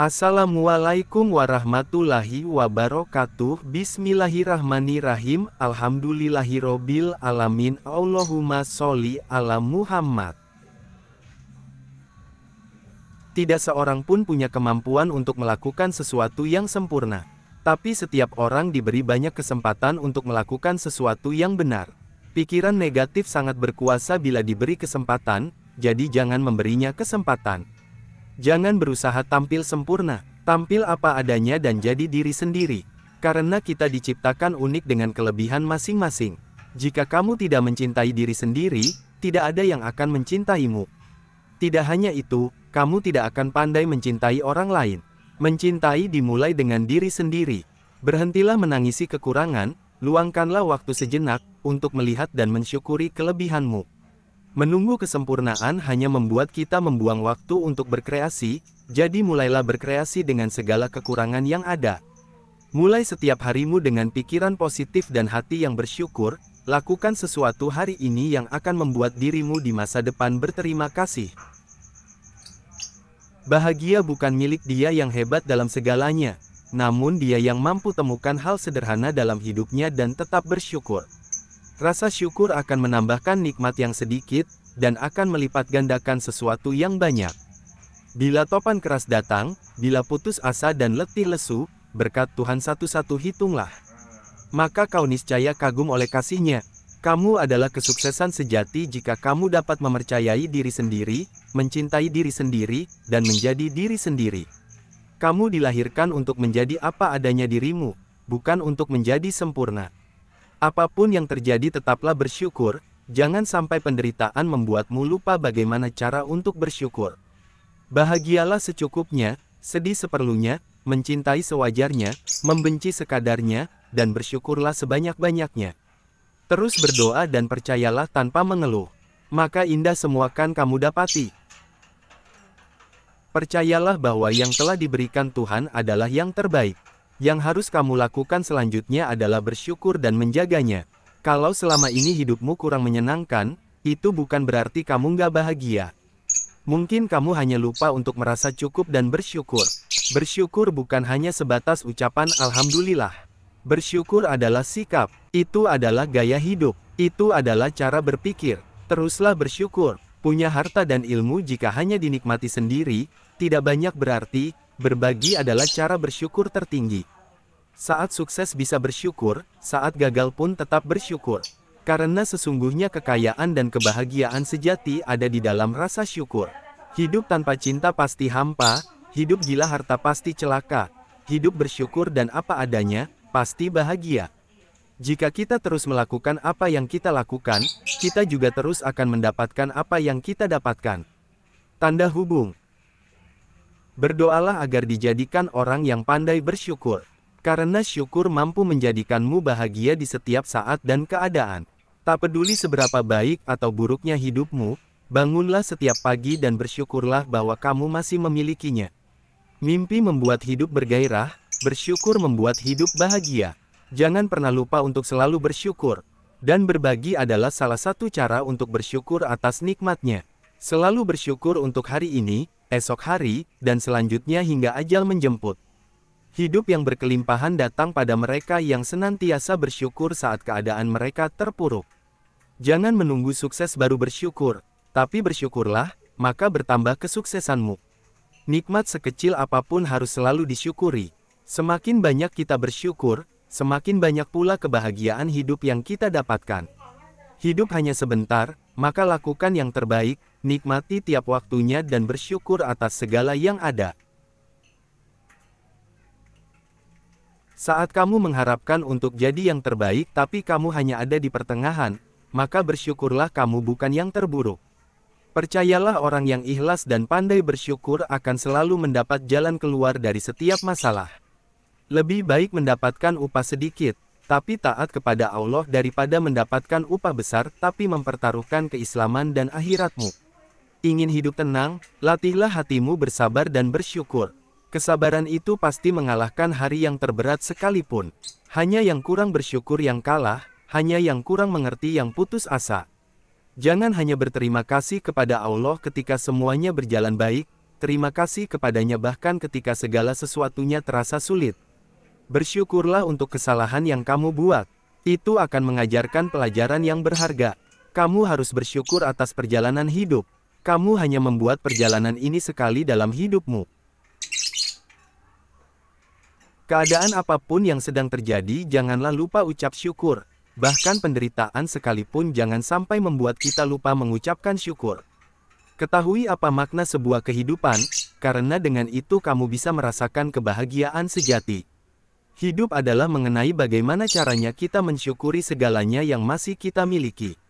Assalamualaikum warahmatullahi wabarakatuh Bismillahirrahmanirrahim Alhamdulillahirobbil alamin Allahumma sholli ala Muhammad Tidak seorang pun punya kemampuan untuk melakukan sesuatu yang sempurna. Tapi setiap orang diberi banyak kesempatan untuk melakukan sesuatu yang benar. Pikiran negatif sangat berkuasa bila diberi kesempatan, jadi jangan memberinya kesempatan. Jangan berusaha tampil sempurna, tampil apa adanya dan jadi diri sendiri. Karena kita diciptakan unik dengan kelebihan masing-masing. Jika kamu tidak mencintai diri sendiri, tidak ada yang akan mencintaimu. Tidak hanya itu, kamu tidak akan pandai mencintai orang lain. Mencintai dimulai dengan diri sendiri. Berhentilah menangisi kekurangan, luangkanlah waktu sejenak untuk melihat dan mensyukuri kelebihanmu. Menunggu kesempurnaan hanya membuat kita membuang waktu untuk berkreasi, jadi mulailah berkreasi dengan segala kekurangan yang ada. Mulai setiap harimu dengan pikiran positif dan hati yang bersyukur, lakukan sesuatu hari ini yang akan membuat dirimu di masa depan berterima kasih. Bahagia bukan milik dia yang hebat dalam segalanya, namun dia yang mampu temukan hal sederhana dalam hidupnya dan tetap bersyukur. Rasa syukur akan menambahkan nikmat yang sedikit, dan akan melipat gandakan sesuatu yang banyak. Bila topan keras datang, bila putus asa dan letih lesu, berkat Tuhan satu-satu hitunglah. Maka kau niscaya kagum oleh kasihnya. Kamu adalah kesuksesan sejati jika kamu dapat mempercayai diri sendiri, mencintai diri sendiri, dan menjadi diri sendiri. Kamu dilahirkan untuk menjadi apa adanya dirimu, bukan untuk menjadi sempurna. Apapun yang terjadi tetaplah bersyukur, jangan sampai penderitaan membuatmu lupa bagaimana cara untuk bersyukur. Bahagialah secukupnya, sedih seperlunya, mencintai sewajarnya, membenci sekadarnya, dan bersyukurlah sebanyak-banyaknya. Terus berdoa dan percayalah tanpa mengeluh. Maka indah semua kan kamu dapati. Percayalah bahwa yang telah diberikan Tuhan adalah yang terbaik. Yang harus kamu lakukan selanjutnya adalah bersyukur dan menjaganya. Kalau selama ini hidupmu kurang menyenangkan, itu bukan berarti kamu nggak bahagia. Mungkin kamu hanya lupa untuk merasa cukup dan bersyukur. Bersyukur bukan hanya sebatas ucapan Alhamdulillah. Bersyukur adalah sikap, itu adalah gaya hidup, itu adalah cara berpikir. Teruslah bersyukur, punya harta dan ilmu jika hanya dinikmati sendiri, tidak banyak berarti, Berbagi adalah cara bersyukur tertinggi. Saat sukses bisa bersyukur, saat gagal pun tetap bersyukur. Karena sesungguhnya kekayaan dan kebahagiaan sejati ada di dalam rasa syukur. Hidup tanpa cinta pasti hampa, hidup gila harta pasti celaka, hidup bersyukur dan apa adanya, pasti bahagia. Jika kita terus melakukan apa yang kita lakukan, kita juga terus akan mendapatkan apa yang kita dapatkan. Tanda hubung Berdoalah agar dijadikan orang yang pandai bersyukur. Karena syukur mampu menjadikanmu bahagia di setiap saat dan keadaan. Tak peduli seberapa baik atau buruknya hidupmu, bangunlah setiap pagi dan bersyukurlah bahwa kamu masih memilikinya. Mimpi membuat hidup bergairah, bersyukur membuat hidup bahagia. Jangan pernah lupa untuk selalu bersyukur. Dan berbagi adalah salah satu cara untuk bersyukur atas nikmatnya. Selalu bersyukur untuk hari ini, esok hari, dan selanjutnya hingga ajal menjemput. Hidup yang berkelimpahan datang pada mereka yang senantiasa bersyukur saat keadaan mereka terpuruk. Jangan menunggu sukses baru bersyukur, tapi bersyukurlah, maka bertambah kesuksesanmu. Nikmat sekecil apapun harus selalu disyukuri. Semakin banyak kita bersyukur, semakin banyak pula kebahagiaan hidup yang kita dapatkan. Hidup hanya sebentar, maka lakukan yang terbaik, nikmati tiap waktunya dan bersyukur atas segala yang ada. Saat kamu mengharapkan untuk jadi yang terbaik tapi kamu hanya ada di pertengahan, maka bersyukurlah kamu bukan yang terburuk. Percayalah orang yang ikhlas dan pandai bersyukur akan selalu mendapat jalan keluar dari setiap masalah. Lebih baik mendapatkan upah sedikit, tapi taat kepada Allah daripada mendapatkan upah besar tapi mempertaruhkan keislaman dan akhiratmu. Ingin hidup tenang, latihlah hatimu bersabar dan bersyukur. Kesabaran itu pasti mengalahkan hari yang terberat sekalipun. Hanya yang kurang bersyukur yang kalah, hanya yang kurang mengerti yang putus asa. Jangan hanya berterima kasih kepada Allah ketika semuanya berjalan baik, terima kasih kepadanya bahkan ketika segala sesuatunya terasa sulit. Bersyukurlah untuk kesalahan yang kamu buat. Itu akan mengajarkan pelajaran yang berharga. Kamu harus bersyukur atas perjalanan hidup. Kamu hanya membuat perjalanan ini sekali dalam hidupmu. Keadaan apapun yang sedang terjadi, janganlah lupa ucap syukur. Bahkan penderitaan sekalipun jangan sampai membuat kita lupa mengucapkan syukur. Ketahui apa makna sebuah kehidupan, karena dengan itu kamu bisa merasakan kebahagiaan sejati. Hidup adalah mengenai bagaimana caranya kita mensyukuri segalanya yang masih kita miliki.